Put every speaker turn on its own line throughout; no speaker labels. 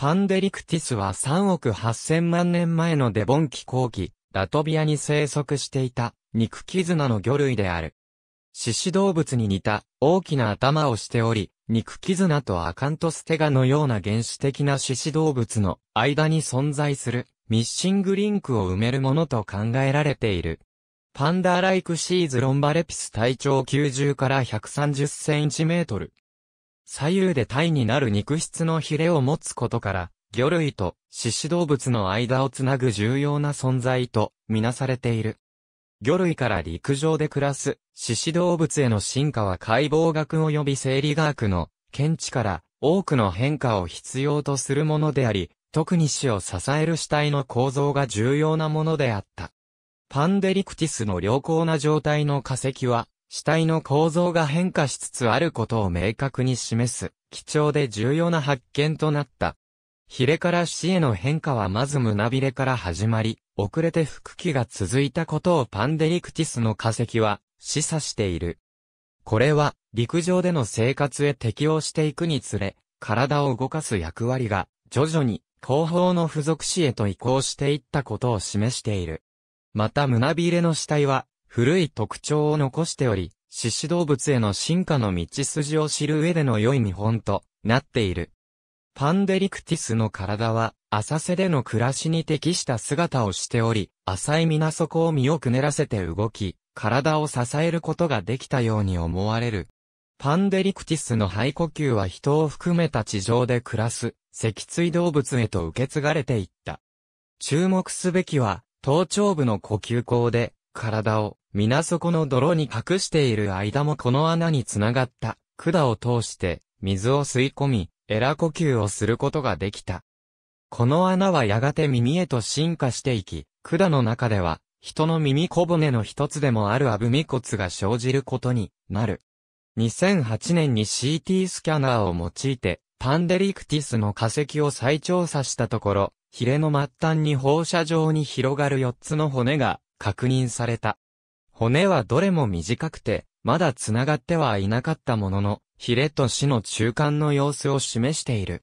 パンデリクティスは3億8000万年前のデボン紀後期、ラトビアに生息していた、肉絆の魚類である。獅子動物に似た大きな頭をしており、肉絆とアカントステガのような原始的な獅子動物の間に存在するミッシングリンクを埋めるものと考えられている。パンダーライクシーズロンバレピス体長90から130センチメートル。左右で体になる肉質のヒレを持つことから、魚類と獅子動物の間をつなぐ重要な存在とみなされている。魚類から陸上で暮らす獅子動物への進化は解剖学及び生理学の見地から多くの変化を必要とするものであり、特に死を支える死体の構造が重要なものであった。パンデリクティスの良好な状態の化石は、死体の構造が変化しつつあることを明確に示す、貴重で重要な発見となった。ヒレから死への変化はまず胸びれから始まり、遅れて腹期が続いたことをパンデリクティスの化石は示唆している。これは陸上での生活へ適応していくにつれ、体を動かす役割が徐々に後方の付属死へと移行していったことを示している。また胸びれの死体は古い特徴を残しており、獅子動物への進化の道筋を知る上での良い見本となっている。パンデリクティスの体は、浅瀬での暮らしに適した姿をしており、浅い水底を身をくねらせて動き、体を支えることができたように思われる。パンデリクティスの肺呼吸は人を含めた地上で暮らす、脊椎動物へと受け継がれていった。注目すべきは、頭頂部の呼吸口で、体を水底の泥に隠している間もこの穴につながった管を通して水を吸い込み、エラ呼吸をすることができた。この穴はやがて耳へと進化していき、管の中では、人の耳小骨の一つでもあるアブミ骨が生じることになる。2008年に CT スキャナーを用いて、パンデリクティスの化石を再調査したところ、ヒレの末端に放射状に広がる4つの骨が確認された。骨はどれも短くて、まだ繋がってはいなかったものの、ヒレと死の中間の様子を示している。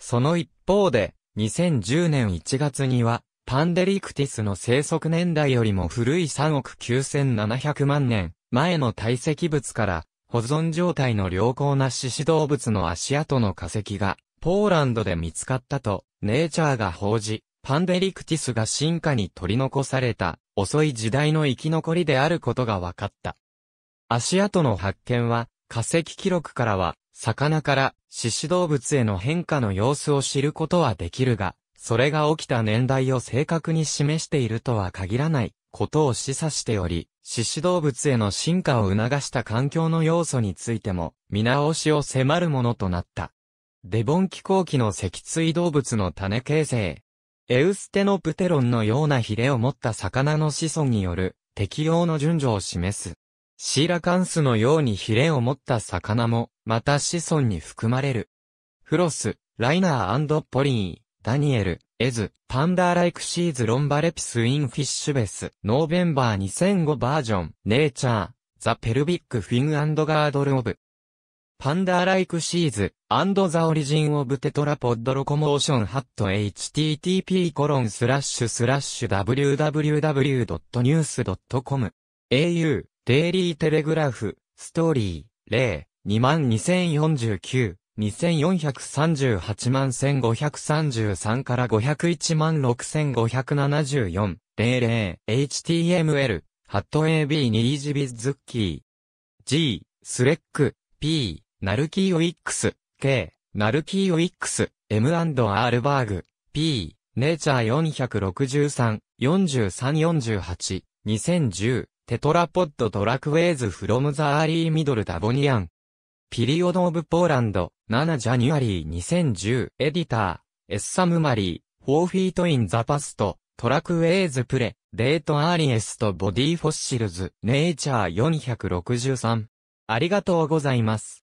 その一方で、2010年1月には、パンデリクティスの生息年代よりも古い3億9700万年前の堆積物から、保存状態の良好な獅子動物の足跡の化石が、ポーランドで見つかったと、ネイチャーが報じ、パンデリクティスが進化に取り残された遅い時代の生き残りであることが分かった。足跡の発見は化石記録からは魚から獅子動物への変化の様子を知ることはできるが、それが起きた年代を正確に示しているとは限らないことを示唆しており、獅子動物への進化を促した環境の要素についても見直しを迫るものとなった。デボン気候期の脊椎動物の種形成、エウステノプテロンのようなヒレを持った魚の子孫による適用の順序を示す。シーラカンスのようにヒレを持った魚も、また子孫に含まれる。フロス、ライナーポリー、ダニエル、エズ、パンダーライクシーズロンバレピスインフィッシュベス、ノーベンバー2005バージョン、ネイチャー、ザ・ペルビック・フィンガードル・オブ。パンダーライクシーズ、アンドザオリジンオブテトラポッドロコモーションハット http コロンスラッシュスラッシュ www.news.com au デイリーテレグラフストーリー例22049 2438万1533から501万6574 00 html ハット ab2 イジビズッキー g スレック p ナルキーウィックス、K、ナルキーウィックス、M&R バーグ、P、ネイチャー463、4348、2010、テトラポッドトラクウェイズフロムザアーリーミドルダボニアン。ピリオドオブポーランド、7ジャニュアリー2010、エディター、エッサムマリー、フォーフィートインザパスト、トラクウェイズプレ、デートアーリエストボディフォッシルズ、ネイチャー463。ありがとうございます。